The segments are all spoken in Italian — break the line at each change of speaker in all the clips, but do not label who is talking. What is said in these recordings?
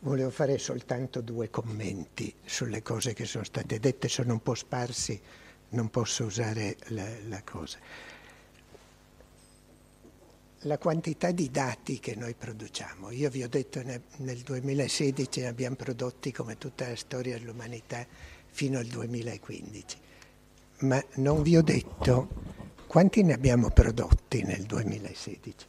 Volevo fare soltanto due commenti sulle cose che sono state dette, sono un po' sparsi, non posso usare la, la cosa. La quantità di dati che noi produciamo, io vi ho detto ne, nel 2016 ne abbiamo prodotti come tutta la storia dell'umanità fino al 2015, ma non vi ho detto quanti ne abbiamo prodotti nel 2016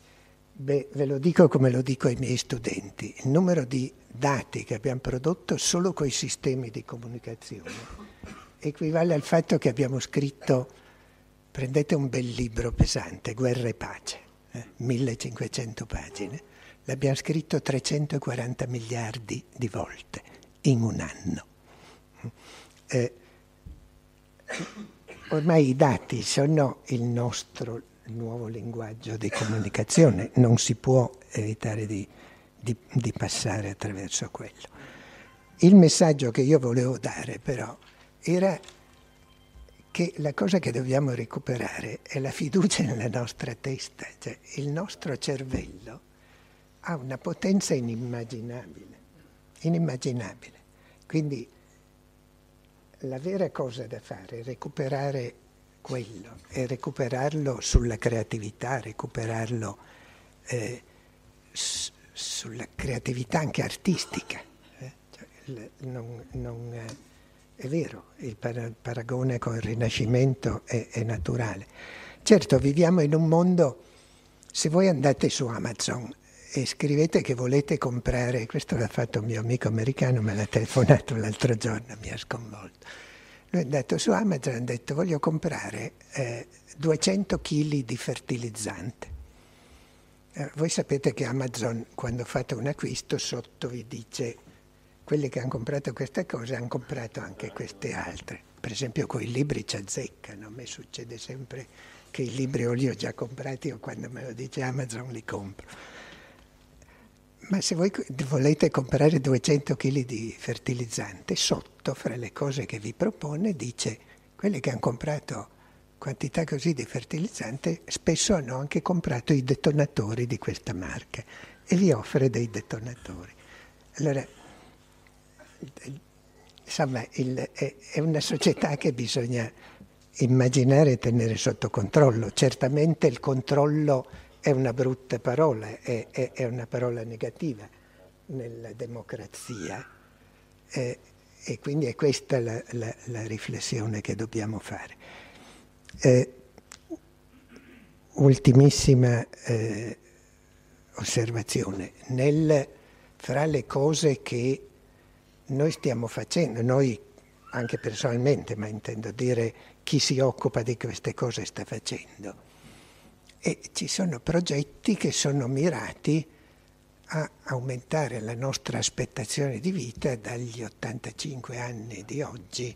Beh, ve lo dico come lo dico ai miei studenti, il numero di dati che abbiamo prodotto solo coi sistemi di comunicazione equivale al fatto che abbiamo scritto, prendete un bel libro pesante, Guerra e Pace, eh, 1500 pagine, l'abbiamo scritto 340 miliardi di volte in un anno. Eh, ormai i dati sono il nostro il nuovo linguaggio di comunicazione, non si può evitare di, di, di passare attraverso quello. Il messaggio che io volevo dare però era che la cosa che dobbiamo recuperare è la fiducia nella nostra testa, cioè il nostro cervello ha una potenza inimmaginabile, inimmaginabile. Quindi la vera cosa da fare è recuperare quello e recuperarlo sulla creatività, recuperarlo eh, s- sulla creatività anche artistica. Eh? Cioè, il, non, non, eh, è vero, il para- paragone con il Rinascimento è, è, naturale. Certo, viviamo in un mondo, se voi andate su Amazon e scrivete che volete comprare, questo l'ha fatto un mio amico americano, me l'ha telefonato l'altro giorno, mi ha sconvolto lui è andato su Amazon e ha detto voglio comprare eh, 200 kg di fertilizzante. Eh, voi sapete che Amazon quando fate un acquisto sotto vi dice quelli che hanno comprato queste cose hanno comprato anche queste altre. Per esempio con i libri ci azzeccano, a me succede sempre che i libri o li ho già comprati o quando me lo dice Amazon li compro. Ma se voi volete comprare 200 kg di fertilizzante, sotto, fra le cose che vi propone, dice quelli che hanno comprato quantità così di fertilizzante spesso hanno anche comprato i detonatori di questa marca e vi offre dei detonatori. Allora, insomma, il, è, è, una società che bisogna immaginare e tenere sotto controllo. Certamente il controllo è una brutta parola, è, è, è una parola negativa nella democrazia. Eh, e quindi è questa la, la, la riflessione che dobbiamo fare. Eh, ultimissima eh, osservazione. Nel, fra le cose che noi stiamo facendo, noi anche personalmente, ma intendo dire chi si occupa di queste cose sta facendo, e ci sono progetti che sono mirati a aumentare la nostra aspettazione di vita dagli 85 anni di oggi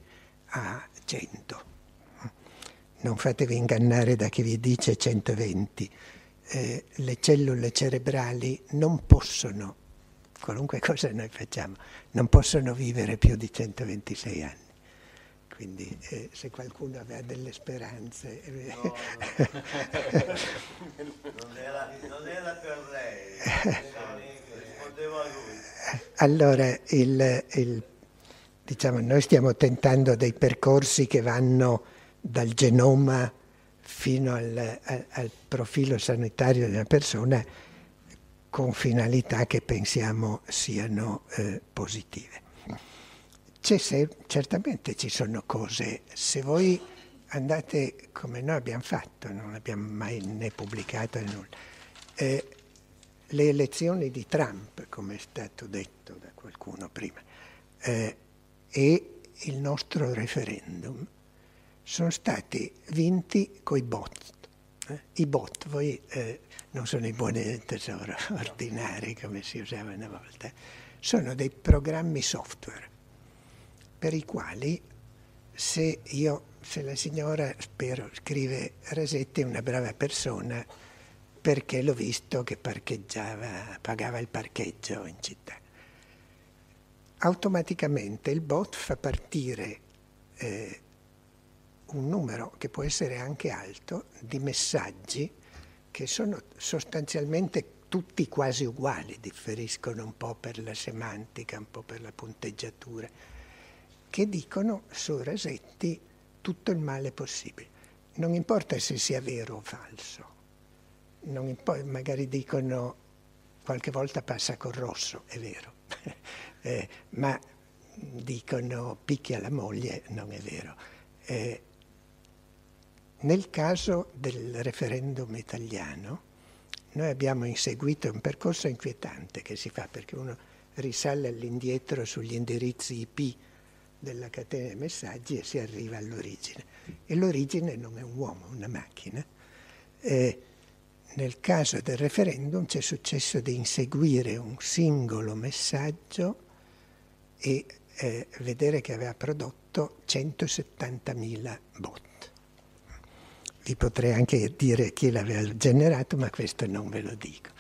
a 100. Non fatevi ingannare da chi vi dice 120. Eh, le cellule cerebrali non possono, qualunque cosa noi facciamo, non possono vivere più di 126 anni quindi eh, se qualcuno aveva delle speranze... Eh, no, no. non, era, non, era, per lei, diciamo, rispondeva a lui. Allora, il, il, diciamo, noi stiamo tentando dei percorsi che vanno dal genoma fino al, al, al profilo sanitario di una persona con finalità che pensiamo siano eh, positive se, certamente ci sono cose, se voi andate come noi abbiamo fatto, non abbiamo mai né pubblicato né nulla, eh, le elezioni di Trump, come è stato detto da qualcuno prima, eh, e il nostro referendum sono stati vinti coi bot. Eh? I bot, voi eh, non sono i buoni del tesoro ordinari come si usava una volta, sono dei programmi software per i quali se, io, se la signora, spero, scrive Rasetti è una brava persona perché l'ho visto che parcheggiava, pagava il parcheggio in città. Automaticamente il bot fa partire eh, un numero che può essere anche alto di messaggi che sono sostanzialmente tutti quasi uguali, differiscono un po' per la semantica, un po' per la punteggiatura che dicono su Rasetti tutto il male possibile. Non importa se sia vero o falso, impo- magari dicono qualche volta passa col rosso, è vero, eh, ma dicono picchia la moglie, non è vero. Eh, nel caso del referendum italiano, noi abbiamo inseguito un percorso inquietante che si fa perché uno risale all'indietro sugli indirizzi IP della catena dei messaggi e si arriva all'origine. E l'origine non è un uomo, è una macchina. E nel caso del referendum c'è successo di inseguire un singolo messaggio e eh, vedere che aveva prodotto 170.000 bot. Vi potrei anche dire chi l'aveva generato, ma questo non ve lo dico.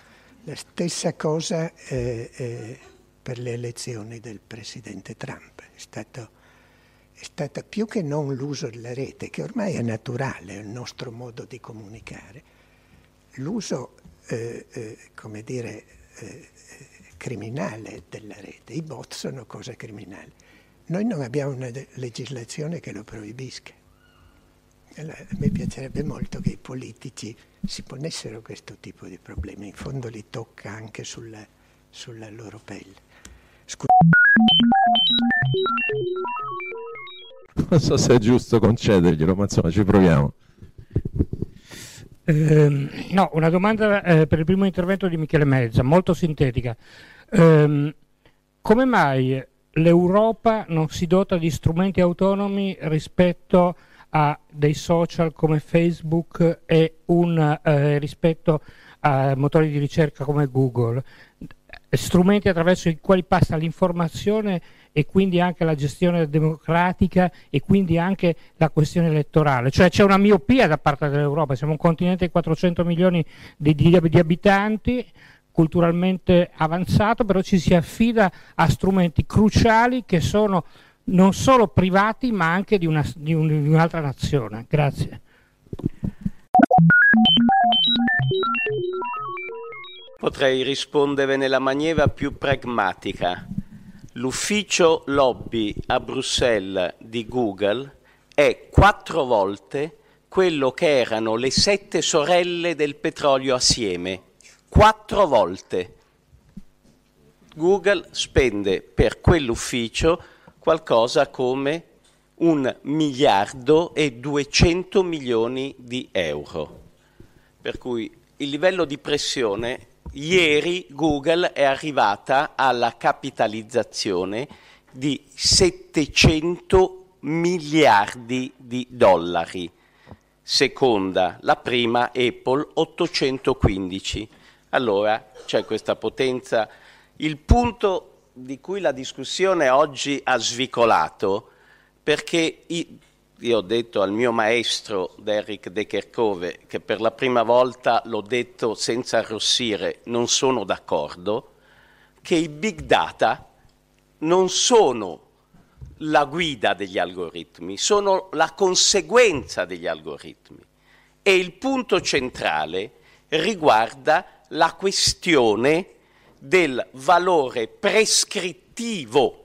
La stessa cosa eh, eh, per le elezioni del presidente Trump stato, è stato più che non l'uso della rete, che ormai è naturale, il nostro modo di comunicare, l'uso, eh, eh, come dire, eh, eh criminale della rete. I bot sono cosa criminale. Noi non abbiamo una legislazione che lo proibisca. Allora, mi piacerebbe molto che i politici si ponessero questo tipo di problemi, in fondo li tocca anche sulla, sulla loro pelle.
Non so se è giusto concederglielo, ma insomma ci proviamo.
Eh, no, una domanda eh, per il primo intervento di Michele Mezza, molto sintetica. Eh, come mai l'Europa non si dota di strumenti autonomi rispetto a dei social come Facebook e un, eh, rispetto a motori di ricerca come Google? Strumenti attraverso i quali passa l'informazione e quindi anche la gestione democratica e quindi anche la questione elettorale. Cioè c'è una miopia da parte dell'Europa, siamo un continente di 400 milioni di, di, di abitanti, culturalmente avanzato, però ci si affida a strumenti cruciali che sono non solo privati ma anche di, una, di, un, di un'altra nazione. Grazie.
Potrei rispondere nella maniera più pragmatica. L'ufficio lobby a Bruxelles di Google è quattro volte quello che erano le sette sorelle del petrolio assieme. Quattro volte. Google spende per quell'ufficio qualcosa come un miliardo e 200 milioni di euro. Per cui il livello di pressione Ieri Google è arrivata alla capitalizzazione di 700 miliardi di dollari. Seconda, la prima Apple 815. Allora c'è questa potenza. Il punto di cui la discussione oggi ha svicolato perché i, io ho detto al mio maestro Derek De Kercove, che per la prima volta l'ho detto senza arrossire, non sono d'accordo, che i big data non sono la guida degli algoritmi, sono la conseguenza degli algoritmi. E il punto centrale riguarda la questione del valore prescrittivo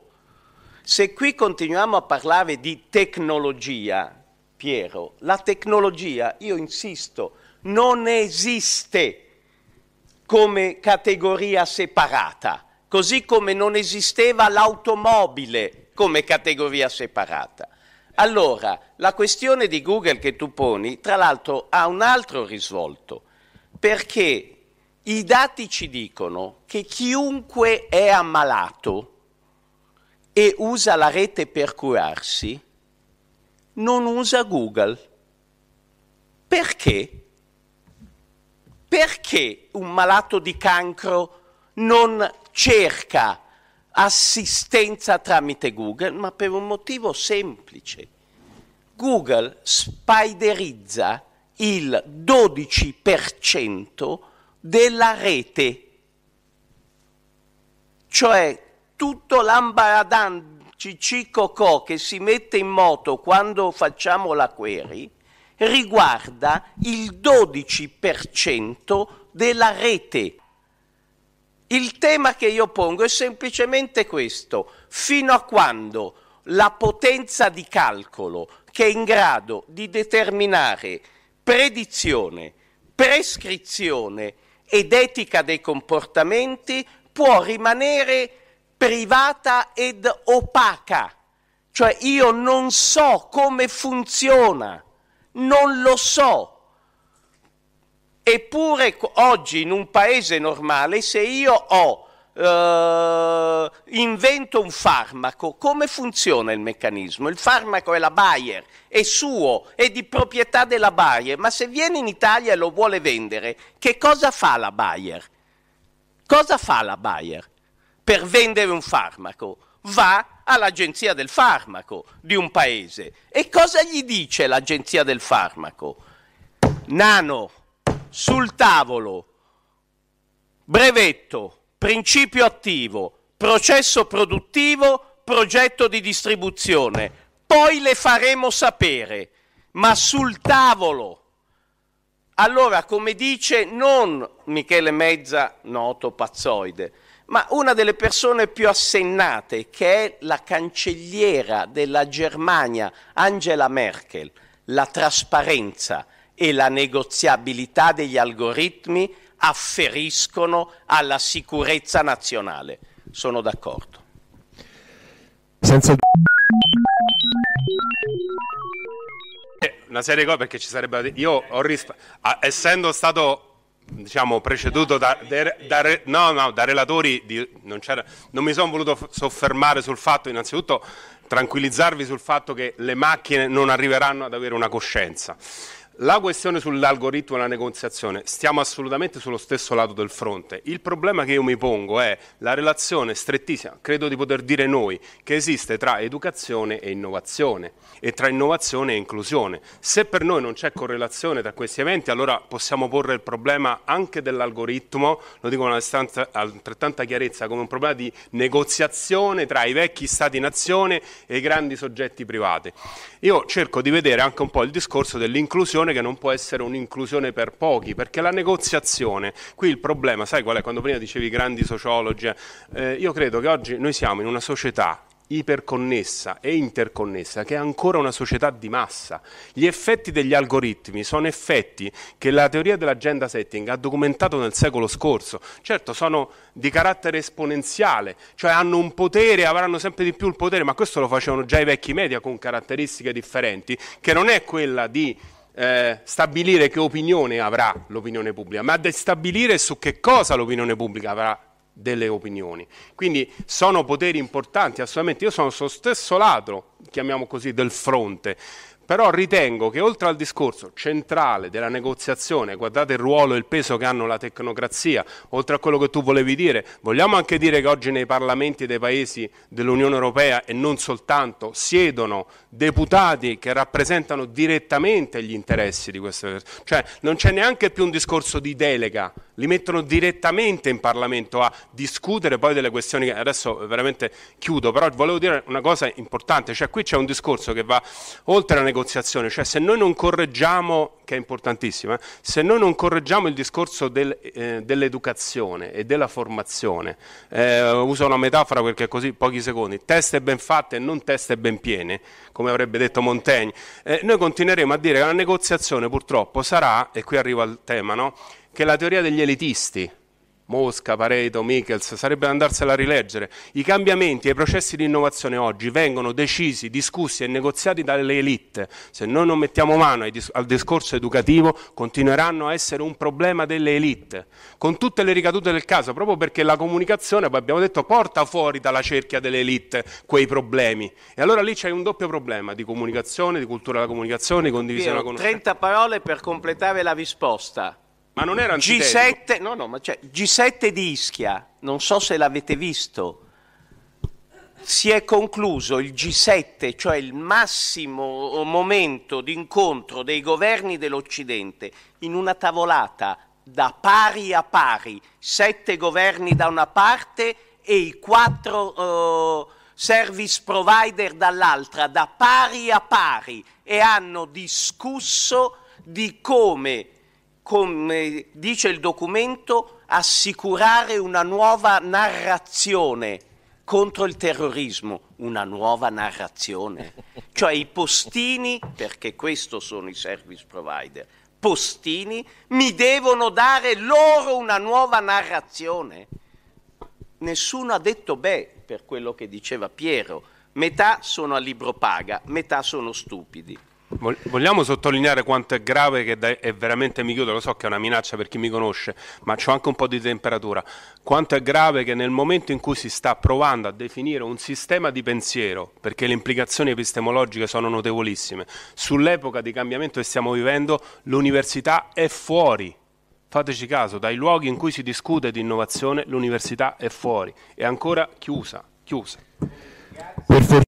se qui continuiamo a parlare di tecnologia, Piero, la tecnologia, io insisto, non esiste come categoria separata, così come non esisteva l'automobile come categoria separata. Allora, la questione di Google che tu poni, tra l'altro, ha un altro risvolto, perché i dati ci dicono che chiunque è ammalato, e usa la rete per curarsi, non usa Google. Perché? Perché un malato di cancro non cerca assistenza tramite Google? Ma per un motivo semplice. Google spiderizza il 12% della rete, cioè tutto l'ambaradan cicicocò che si mette in moto quando facciamo la query riguarda il 12% della rete. Il tema che io pongo è semplicemente questo, fino a quando la potenza di calcolo che è in grado di determinare predizione, prescrizione ed etica dei comportamenti può rimanere privata ed opaca, cioè io non so come funziona, non lo so. Eppure oggi in un paese normale se io ho, eh, invento un farmaco, come funziona il meccanismo? Il farmaco è la Bayer, è suo, è di proprietà della Bayer, ma se viene in Italia e lo vuole vendere, che cosa fa la Bayer? Cosa fa la Bayer? per vendere un farmaco va all'agenzia del farmaco di un paese. E cosa gli dice l'agenzia del farmaco? Nano, sul tavolo, brevetto, principio attivo, processo produttivo, progetto di distribuzione. Poi le faremo sapere, ma sul tavolo. Allora, come dice non Michele Mezza, noto pazzoide, ma una delle persone più assennate, che è la cancelliera della Germania, Angela Merkel, la trasparenza e la negoziabilità degli algoritmi afferiscono alla sicurezza nazionale. Sono d'accordo.
Senza...
Eh, una serie di cose perché ci sarebbe... Io ho risposto... essendo stato diciamo, preceduto da, da, da, no, no, da relatori, di, non, non, mi sono voluto soffermare sul fatto, innanzitutto tranquillizzarvi sul fatto che le macchine non arriveranno ad avere una coscienza. La questione sull'algoritmo e la negoziazione, stiamo assolutamente sullo stesso lato del fronte. Il problema che io mi pongo è la relazione strettissima, credo di poter dire noi, che esiste tra educazione e innovazione e tra innovazione e inclusione. Se per noi non c'è correlazione tra questi eventi, allora possiamo porre il problema anche dell'algoritmo, lo dico con altrettanta chiarezza, come un problema di negoziazione tra i vecchi stati-nazione e i grandi soggetti privati. Io cerco di vedere anche un po' il discorso dell'inclusione un'inclusione che non può essere un'inclusione per pochi, perché la negoziazione, qui il problema, sai qual è? Quando prima dicevi grandi sociologi, eh, io credo che oggi noi siamo in una società iperconnessa e interconnessa, che è ancora una società di massa. Gli effetti degli algoritmi sono effetti che la teoria dell'agenda setting ha documentato nel secolo scorso. Certo, sono di carattere esponenziale, cioè hanno un potere, avranno sempre di più il potere, ma questo lo facevano già i vecchi media con caratteristiche differenti, che non è quella di eh, stabilire che opinione avrà l'opinione pubblica, ma stabilire su che cosa l'opinione pubblica avrà delle opinioni. Quindi sono poteri importanti, assolutamente. Io sono lo stesso lato, chiamiamo così, del fronte però ritengo che oltre al discorso centrale della negoziazione, guardate il ruolo e il peso che hanno la tecnocrazia, oltre a quello che tu volevi dire, vogliamo anche dire che oggi nei parlamenti dei paesi dell'Unione Europea e non soltanto siedono deputati che rappresentano direttamente gli interessi di queste persone, cioè non c'è neanche più un discorso di delega li mettono direttamente in Parlamento a discutere poi delle questioni che adesso veramente chiudo, però volevo dire una cosa importante, cioè qui c'è un discorso che va oltre la negoziazione, cioè se noi non correggiamo, che è importantissimo, eh, se noi non correggiamo il discorso del, eh, dell'educazione e della formazione, eh, uso una metafora perché così pochi secondi, teste ben fatte e non teste ben piene, come avrebbe detto Montaigne, eh, noi continueremo a dire che la negoziazione purtroppo sarà, e qui arrivo al tema, no? che la teoria degli elitisti, Mosca, Pareto, Michels, sarebbe andarsela a rileggere. I cambiamenti e i processi di innovazione oggi vengono decisi, discussi e negoziati dalle elite. Se noi non mettiamo mano al discorso educativo, continueranno a essere un problema delle elite, con tutte le ricadute del caso, proprio perché la comunicazione, abbiamo detto, porta fuori dalla cerchia delle elite quei problemi. E allora lì c'è un doppio problema di comunicazione, di cultura della comunicazione, di condivisione della conoscenza.
30 parole per
completare la risposta. Ma non era antitetico.
G7, no, no, ma cioè, G7 di Ischia, non so se l'avete visto, si è concluso il G7, cioè il massimo momento d'incontro dei governi dell'Occidente, in una tavolata da pari a pari, sette governi da una parte e i quattro eh, service provider dall'altra, da pari a pari, e hanno discusso di come come dice il documento, assicurare una nuova narrazione contro il terrorismo, una nuova narrazione. Cioè i postini, perché questo sono i service provider, postini mi devono dare loro una nuova narrazione. Nessuno ha detto beh per quello che diceva Piero, metà sono a libro paga, metà sono stupidi.
Vogliamo sottolineare quanto è grave che è veramente mi chiudo, lo so che è una minaccia per chi mi conosce, ma c'ho anche un po' di temperatura. Quanto è grave che nel momento in cui si sta provando a definire un sistema di pensiero, perché le implicazioni epistemologiche sono notevolissime, sull'epoca di cambiamento che stiamo vivendo, l'università è fuori. Fateci caso, dai luoghi in cui si discute di innovazione, l'università è fuori, è ancora chiusa, chiusa. Per